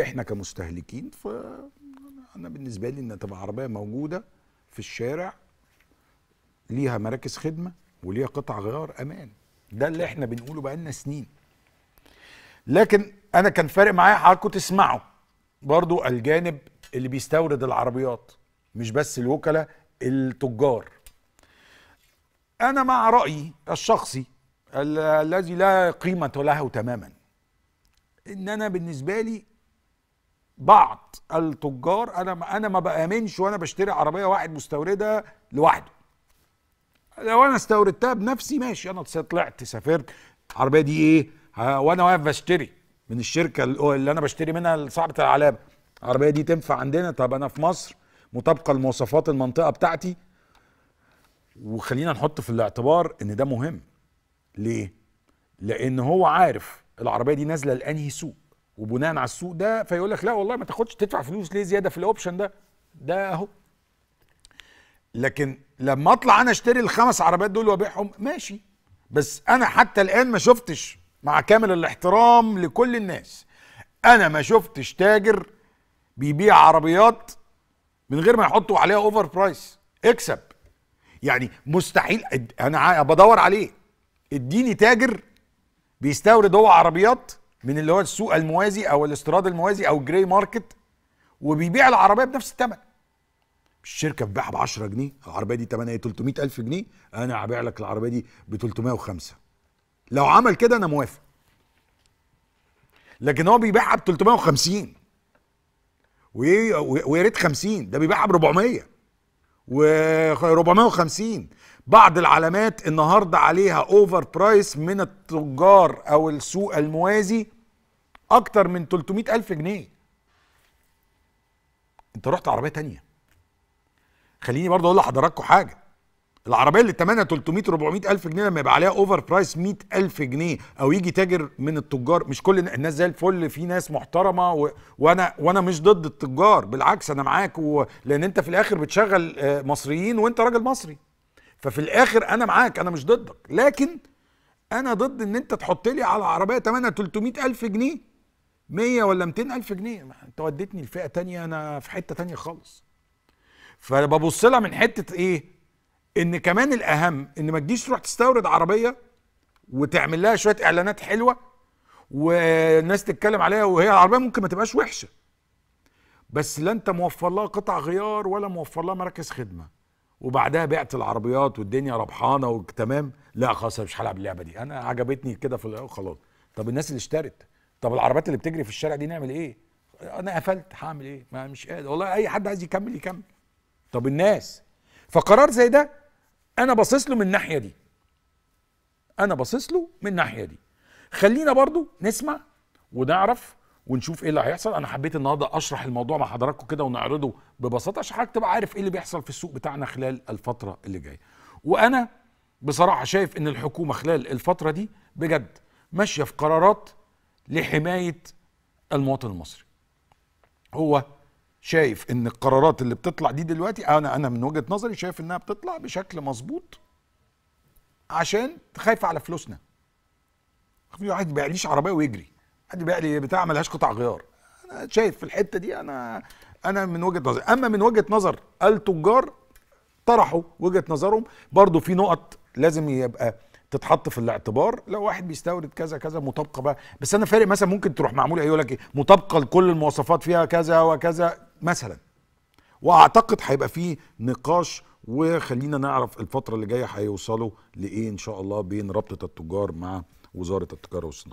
احنا كمستهلكين ف انا بالنسبه لي ان تبقى عربيه موجوده في الشارع ليها مراكز خدمه وليها قطع غيار امان ده اللي احنا بنقوله بقالنا سنين لكن انا كان فارق معايا حضراتكم تسمعوا برضو الجانب اللي بيستورد العربيات مش بس الوكلاء التجار انا مع رايي الشخصي الذي لا قيمه له تماما ان انا بالنسبه لي بعض التجار انا ما انا ما بامنش وانا بشتري عربيه واحد مستورده لوحده لو انا استوردتها بنفسي ماشي انا طلعت سافرت العربيه دي ايه وانا واقف بشتري من الشركه اللي انا بشتري منها صاحبه العلامه العربيه دي تنفع عندنا طب انا في مصر مطابقه لمواصفات المنطقه بتاعتي وخلينا نحط في الاعتبار ان ده مهم ليه لان هو عارف العربيه دي نازله لانهي سوق وبناء على السوق ده فيقول لك لا والله ما تاخدش تدفع فلوس ليه زياده في الاوبشن ده ده اهو لكن لما اطلع انا اشتري الخمس عربيات دول وابيعهم ماشي بس انا حتى الان ما شفتش مع كامل الاحترام لكل الناس انا ما شفتش تاجر بيبيع عربيات من غير ما يحطوا عليها اوفر برايس اكسب يعني مستحيل انا بدور عليه اديني تاجر بيستورد هو عربيات من اللي هو السوق الموازي او الاستيراد الموازي او جراي ماركت وبيبيع العربيه بنفس الثمن الشركه بتبيعها ب 10 جنيه العربيه دي ثمنها 300000 جنيه انا هبيع لك العربيه دي ب 305 لو عمل كده انا موافق لكن هو بيبيعها ب 350 ويا ريت 50 ده بيبيعها ب 400 و 450 بعض العلامات النهارده عليها اوفر برايس من التجار او السوق الموازي اكتر من 300 الف جنيه انت رحت عربيه تانية خليني برضه اقول لحضراتكم حاجه العربيه اللي تمنها 300 400 الف جنيه لما يبقى عليها اوفر برايس 100 الف جنيه او يجي تاجر من التجار مش كل الناس زي الفل في ناس محترمه و... وانا وانا مش ضد التجار بالعكس انا معاك و... لان انت في الاخر بتشغل آه، مصريين وانت راجل مصري ففي الاخر انا معاك انا مش ضدك لكن انا ضد ان انت تحط لي على عربيه ثمنها 300 الف جنيه 100 ولا 200 الف جنيه انت وديتني لفئه تانية انا في حته تانية خالص فببص لها من حته ايه ان كمان الاهم ان ما تجيش تروح تستورد عربيه وتعمل لها شويه اعلانات حلوه والناس تتكلم عليها وهي العربيه ممكن ما تبقاش وحشه بس لا انت موفر لها قطع غيار ولا موفر لها مراكز خدمه وبعدها بعت العربيات والدنيا ربحانه وتمام لا خلاص انا مش هلعب اللعبه دي انا عجبتني كده في خلاص طب الناس اللي اشترت طب العربيات اللي بتجري في الشارع دي نعمل ايه انا قفلت هعمل ايه ما مش قادر والله اي حد عايز يكمل يكمل طب الناس فقرار زي ده انا باصص له من الناحيه دي انا باصص له من الناحيه دي خلينا برضو نسمع ونعرف ونشوف ايه اللي هيحصل انا حبيت النهارده اشرح الموضوع مع حضراتكم كده ونعرضه ببساطه عشان حضرتك تبقى عارف ايه اللي بيحصل في السوق بتاعنا خلال الفتره اللي جايه وانا بصراحه شايف ان الحكومه خلال الفتره دي بجد ماشيه في قرارات لحمايه المواطن المصري هو شايف ان القرارات اللي بتطلع دي دلوقتي انا انا من وجهه نظري شايف انها بتطلع بشكل مظبوط عشان خايفه على فلوسنا واحد ما عربيه ويجري حد بيع لي بتاع ملهاش قطع غيار انا شايف في الحته دي انا انا من وجهه نظري اما من وجهه نظر التجار طرحوا وجهه نظرهم برضو في نقط لازم يبقى تتحط في الاعتبار لو واحد بيستورد كذا كذا مطابقه بقى بس انا فارق مثلا ممكن تروح معمول ايه يقول لك إيه، مطابقه لكل المواصفات فيها كذا وكذا مثلا واعتقد هيبقى في نقاش وخلينا نعرف الفتره اللي جايه هيوصلوا لايه ان شاء الله بين رابطه التجار مع وزاره التجاره والصناعه